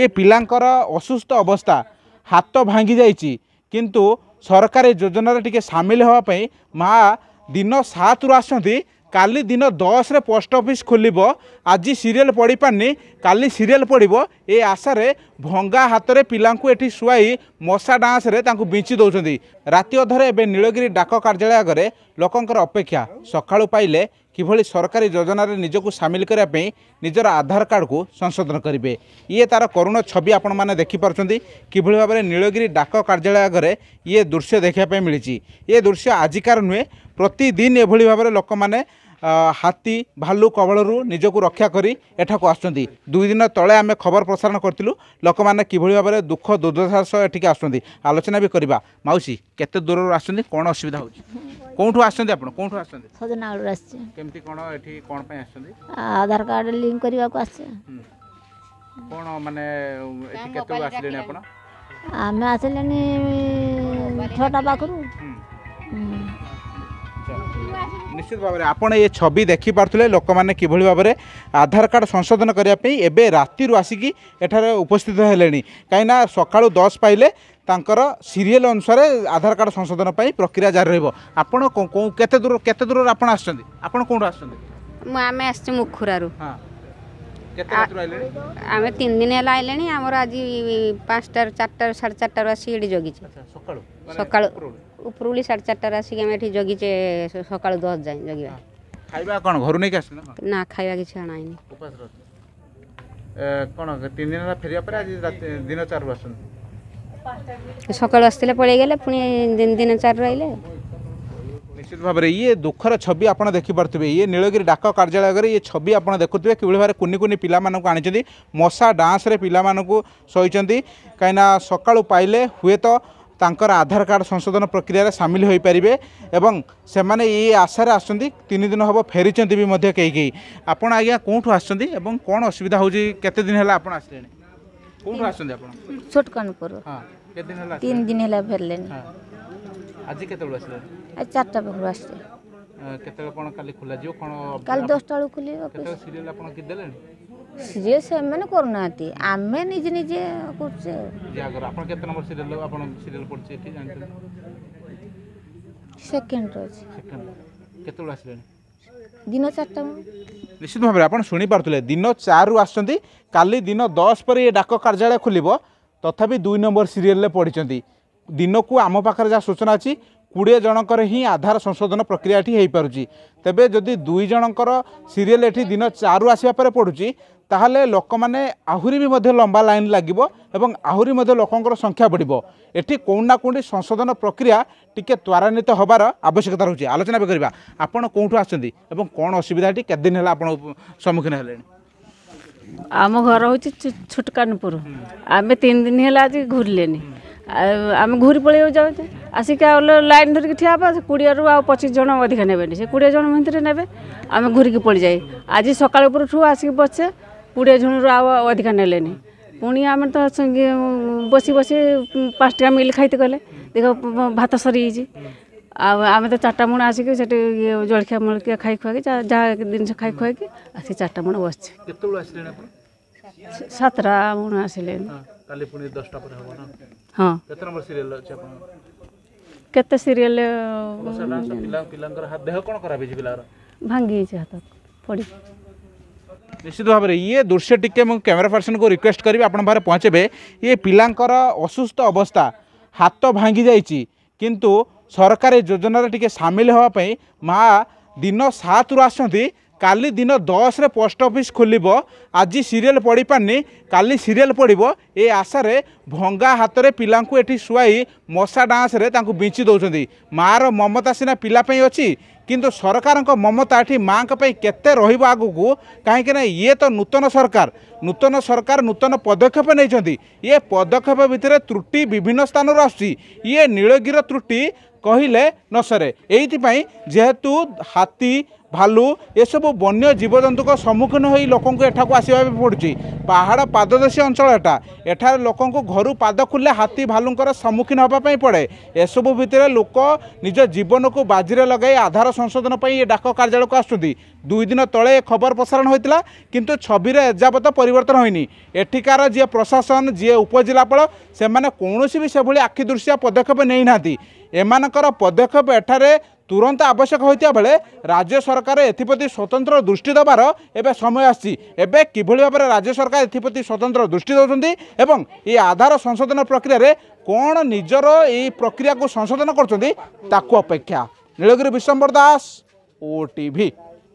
ଏ ପିଲାଙ୍କର ଅସୁସ୍ଥ ଅବସ୍ଥା ହାତ ଭାଙ୍ଗି ଯାଇଛି କିନ୍ତୁ ସରକାରୀ ଯୋଜନାରେ ଟିକେ ସାମିଲ ହେବା ପାଇଁ ମା ଦିନ ସାତରୁ ଆସନ୍ତି କାଲି ଦିନ ଦଶରେ ପୋଷ୍ଟ ଅଫିସ୍ ଖୋଲିବ ଆଜି ସିରିଏଲ୍ ପଡ଼ିପାରୁନି କାଲି ସିରିଏଲ୍ ପଡ଼ିବ ଏ ଆଶାରେ ଭଙ୍ଗା ହାତରେ ପିଲାଙ୍କୁ ଏଠି ଶୁଆଇ ମଶା ଡାଁସରେ ତାଙ୍କୁ ବିଞ୍ଚି ଦେଉଛନ୍ତି ରାତି ଅଧରେ ଏବେ ନୀଳଗିରି ଡାକ କାର୍ଯ୍ୟାଳୟ ଆଗରେ ଲୋକଙ୍କର ଅପେକ୍ଷା ସକାଳୁ ପାଇଲେ কিভাবে সরকারি যোজনার নিজক সামিল করা নিজের আধার কার্ডক সংশোধন করবে ইয়ে তার করুণ ছবি আপন মানে দেখিপারছেন কিভাবে ভাবে নীলগিরি ডাক কার্যালয় আগে ইয়ে দৃশ্য দেখা মিছে ইয়ে দৃশ্য আজিকার নুহে প্রতিদিন এভাবে ভাবে লোক মানে হাতী ভালু কবলরু নিজক রক্ষা করে এঠাক আসছেন দুই দিন তলে আমি খবর প্রসারণ করলু লোক মানে কিভাবে ভাবে দুঃখ দুর্দশার সহ এটিকি আসছেন আলোচনা বি করা মাউসী কেতে দূর আসছেন কোণ অসুবিধা হচ্ছে কোনঠু আসছেন আপনি কোনঠু আসছেন সজনাগড় আসছে কেমতি কোন এটি কোন পাই আসছেন আধার কার্ড লিংক করিবাকু আসছে কোন মানে এটি কত আসলেন আপনি আমি আসলেন ছটা পাখরু নিশ্চিত ভাবে আপনার এ ছবি দেখিপারে লোক মানে কিভাবে ভাবে আধার কার্ড সংশোধন করা এবে রাতি আসিকি এঠার উপস্থিত হলে কিনা সকাল দশ পাইলে ତାଙ୍କର ସିରିଏଲ୍ ଅନୁସାରେ ଆଧାର କାର୍ଡ଼ ସଂଶୋଧନ ପାଇଁ ପ୍ରକ୍ରିୟା ଜାରି ରହିବ ଆପଣ କେଉଁ କେତେ ଦୂର କେତେ ଦୂରରୁ ଆପଣ ଆସିଛନ୍ତି ଆପଣ କେଉଁଠୁ ଆସିଛନ୍ତି ମୁଁ ଆମେ ଆସିଛୁ ମୁଖୁରାରୁ ହଁ ଆମେ ତିନି ଦିନ ହେଲା ଆଇଲେଣି ଆମର ଆଜି ପାଞ୍ଚଟାରୁ ଚାରିଟାରୁ ସାଢ଼େ ଚାରିଟାରୁ ଆସିକି ଏଠି ଜଗିଛେ ସକାଳୁ ଉପରୁଳି ସାଢ଼େ ଚାରିଟାରୁ ଆସିକି ଆମେ ଏଠି ଜଗିଛେ ସକାଳୁ ଦଶ ଯାଏଁ ଜଗିବା ଖାଇବା କ'ଣ ଘରୁ ନେଇକି ଆସିଲେ ନା ଖାଇବା କିଛି ଆଣାଇନି କ'ଣ ତିନି ଦିନ ହେଲା ଫେରିବା ପରେ ଆଜି ଦିନ ଚାରିରୁ ଆସୁଛନ୍ତି ସକାଳୁ ଆସିଥିଲେ ପଳେଇଗଲେ ପୁଣି ଦିନ ଦିନ ଚାରି ରହିଲେ ନିଶ୍ଚିତ ଭାବରେ ଇଏ ଦୁଃଖର ଛବି ଆପଣ ଦେଖିପାରୁଥିବେ ଇଏ ନୀଳଗିରି ଡାକ କାର୍ଯ୍ୟାଳୟରେ ଇଏ ଛବି ଆପଣ ଦେଖୁଥିବେ କିଭଳି ଭାବରେ କୁନି କୁନି ପିଲାମାନଙ୍କୁ ଆଣିଛନ୍ତି ମଶା ଡାନ୍ସରେ ପିଲାମାନଙ୍କୁ ଶୋଇଛନ୍ତି କାହିଁକିନା ସକାଳୁ ପାଇଲେ ହୁଏତ ତାଙ୍କର ଆଧାର କାର୍ଡ଼ ସଂଶୋଧନ ପ୍ରକ୍ରିୟାରେ ସାମିଲ ହୋଇପାରିବେ ଏବଂ ସେମାନେ ଏଇ ଆଶାରେ ଆସୁଛନ୍ତି ତିନି ଦିନ ହେବ ଫେରିଛନ୍ତି ବି ମଧ୍ୟ କେହି କେହି ଆପଣ ଆଜ୍ଞା କେଉଁଠୁ ଆସୁଛନ୍ତି ଏବଂ କ'ଣ ଅସୁବିଧା ହେଉଛି କେତେ ଦିନ ହେଲା ଆପଣ ଆସିଲେଣି କେଉଁଠୁ ଆସୁଛନ୍ତି ଆପଣ ହଁ କେତେ ଦିନ ହେଲା ତିନି ଦିନ ହେଲା ଫେରିଲେନି ଆଜି କେତେବେଳେ ଆସିଲେ ଆଜି ଚାରିଟା ପାଖରୁ ଆସିଲେ କେତେବେଳେ କ'ଣ କାଲି ଖୋଲାଯିବ କ'ଣ କାଲି ଦଶଟା ବେଳକୁ ଖୋଲିବ ସିରିଏଲ୍ ଆପଣ କି ଦେଲେଣି ସିରିଏଲ୍ ସେମାନେ କରୁନାହାନ୍ତି ଆମେ ନିଜେ ନିଜେ କରୁଛେ ଆଗର ଆପଣ କେତେ ନମ୍ବର ସିରିଏଲ୍ ଆପଣ ସିରିଏଲ୍ ପଡ଼ିଛି ଏଠି ଜାଣିଛନ୍ତି ସେକେଣ୍ଡରେ ଅଛି ସେକେଣ୍ଡ କେତେବେଳେ ଆସିଲେଣି ଦିନ ଚାରିଟା ନିଶ୍ଚିତ ଭାବରେ ଆପଣ ଶୁଣିପାରୁଥିଲେ ଦିନ ଚାରିରୁ ଆସୁଛନ୍ତି କାଲି ଦିନ ଦଶ ପରେ ଏ ଡାକ କାର୍ଯ୍ୟାଳୟ ଖୋଲିବ তথাপি দুই নম্বর সিরিয়েলে পড়িଛନ୍ତି দিনকু আম পাখে যা সূচনা আছে কোড়িয়ে জনকর হি আধার সংশোধন প্রক্রিয়াটি হয়েপুছি তেবে যদি দুই জনকর সিরিয়েল এটি দিন চারু আসবা পরে পড়ুছি তাহলে লোকমানে আহুরি বি মধ্যে লম্বা লাইন লাগিব এবং আহুরি মধ্যে লোকঙ্কর সংখ্যা বড়িব এটি কোণ না কোণটি সংশোধন প্রক্রিয়া টিকে ত্বরান্বিত হবার আবশ্যকতা রয়েছে আলোচনা বি করা আপনার কোঁঠু আসছেন এবং কোণ অসুবিধাটি কেতদিন হল আপনার সম্মুখীন হলেন ଆମ ଘର ହେଉଛି ଛୋଟକାନପୁର ଆମେ ତିନି ଦିନ ହେଲା ଆଜି ଘୁରିଲେନି ଆମେ ଘୁରି ପଳେଇବାକୁ ଯାଉଛେ ଆସିକି ଆଉ ଲାଇନ୍ ଧରିକି ଠିଆ ହେବା କୋଡ଼ିଏରୁ ଆଉ ପଚିଶ ଜଣ ଅଧିକା ନେବେନି ସେ କୋଡ଼ିଏ ଜଣ ଭିତରେ ନେବେ ଆମେ ଘୁରିକି ପଡ଼ିଯାଏ ଆଜି ସକାଳ ଉପରଠୁ ଆସିକି ବସେ କୋଡ଼ିଏ ଜଣରୁ ଆଉ ଅଧିକା ନେଲେନି ପୁଣି ଆମେ ତ ବସି ବସି ପାଞ୍ଚ ମିଲ୍ ଖାଇତେ ଗଲେ ଦେଖ ଭାତ ସରିଯାଇଛି ଆଉ ଆମେ ତ ଚାରିଟା ମୁଣ ଆସିକି ସେଠି ଜଳଖିଆ ମଳଖିଆ ଖାଇ ଖୁଆକି ଯାହା ଜିନିଷ ଖାଇ ଖୁଆକି ଆସିକି ଚାରିଟା ମୁଣ ବସିଛି ସାତଟା ମୁଣ ଆସିଲେଣି ହଁ କେତେ ସିରିଏଲ ଭାଙ୍ଗି ଯାଇଛି ହାତ ପଡ଼ି ନିଶ୍ଚିତ ଭାବରେ ଇଏ ଦୃଶ୍ୟ ଟିକେ ମୁଁ କ୍ୟାମେରା ପର୍ସନକୁ ରିକ୍ୱେଷ୍ଟ କରିବି ଆପଣ ପାଖରେ ପହଞ୍ଚେଇବେ ଇଏ ପିଲାଙ୍କର ଅସୁସ୍ଥ ଅବସ୍ଥା ହାତ ଭାଙ୍ଗି ଯାଇଛି କିନ୍ତୁ ସରକାର ଏ ଯୋଜନାରେ ଟିକେ ସାମିଲ ହେବା ପାଇଁ ମା' ଦିନ ସାତରୁ ଆସନ୍ତି কালি দিন দশরে পোস্ট অফিস খোলব আজ সিরিয়েল পড়ি পারি কালি সিরিয়েল পড়ব এ আশারে ভঙ্গা হাতরে পিলাঙ্কু এটি শুয়াই মশা ডাঁসরে তাঁকু বিঞ্চি দৌঁচ মার মমতা সিনা পিলা পাই অছি কিন্তু ସରକାରଙ୍କ ମମତା ଏଠି ମାଆଙ୍କ ପାଇଁ କେତେ ରହିବ ଆଗକୁ କାହିଁକିନା ଇଏ ତ ନୂତନ ସରକାର ନୂତନ ସରକାର ନୂତନ ପଦକ୍ଷେପ ନେଇଛନ୍ତି ଇଏ ପଦକ୍ଷେପ ଭିତରେ ତ୍ରୁଟି ବିଭିନ୍ନ ସ୍ଥାନରୁ ଆସୁଛି ଇଏ ନୀଳଗିର ତ୍ରୁଟି କହିଲେ ନ ସରେ ଏଇଥିପାଇଁ ଯେହେତୁ ହାତୀ ଭାଲୁ ଏସବୁ ବନ୍ୟ ଜୀବଜନ୍ତୁଙ୍କ ସମ୍ମୁଖୀନ ହୋଇ ଲୋକଙ୍କୁ ଏଠାକୁ ଆସିବା ପାଇଁ ପଡ଼ୁଛି ପାହାଡ଼ ପାଦଦେଶୀ ଅଞ୍ଚଳ ଏଟା ଏଠାରେ ଲୋକଙ୍କୁ ଘରୁ ପାଦ ଖୋଲିଲେ ହାତୀ ଭାଲୁଙ୍କର ସମ୍ମୁଖୀନ ହେବା ପାଇଁ ପଡ଼େ ଏସବୁ ଭିତରେ ଲୋକ ନିଜ ଜୀବନକୁ ବାଜିରେ ଲଗାଇ ଆଧାର ସଂଶୋଧନ ପାଇଁ ଏ ଡାକ କାର୍ଯ୍ୟାଳୟକୁ ଆସୁଛନ୍ତି ଦୁଇ ଦିନ ତଳେ ଏ ଖବର ପ୍ରସାରଣ ହୋଇଥିଲା କିନ୍ତୁ ଛବିରେ ଏଯାବତ ପରିବର୍ତ୍ତନ ହୋଇନି ଏଠିକାର ଯିଏ ପ୍ରଶାସନ ଯିଏ ଉପଜିଲ୍ଲାପାଳ ସେମାନେ କୌଣସି ବି ସେଭଳି ଆଖି ଦୃଶ୍ୟ ପଦକ୍ଷେପ ନେଇନାହାନ୍ତି ଏମାନଙ୍କର ପଦକ୍ଷେପ ଏଠାରେ ତୁରନ୍ତ ଆବଶ୍ୟକ ହୋଇଥିବା ବେଳେ ରାଜ୍ୟ ସରକାର ଏଥିପ୍ରତି ସ୍ୱତନ୍ତ୍ର ଦୃଷ୍ଟି ଦେବାର ଏବେ ସମୟ ଆସିଛି ଏବେ କିଭଳି ଭାବରେ ରାଜ୍ୟ ସରକାର ଏଥିପ୍ରତି ସ୍ୱତନ୍ତ୍ର ଦୃଷ୍ଟି ଦେଉଛନ୍ତି ଏବଂ ଏଇ ଆଧାର ସଂଶୋଧନ ପ୍ରକ୍ରିୟାରେ କ'ଣ ନିଜର ଏଇ ପ୍ରକ୍ରିୟାକୁ ସଂଶୋଧନ କରୁଛନ୍ତି ତାକୁ ଅପେକ୍ଷା ନୀଳଗିରି ବିଶ୍ୱମ୍ବର ଦାସ ଓ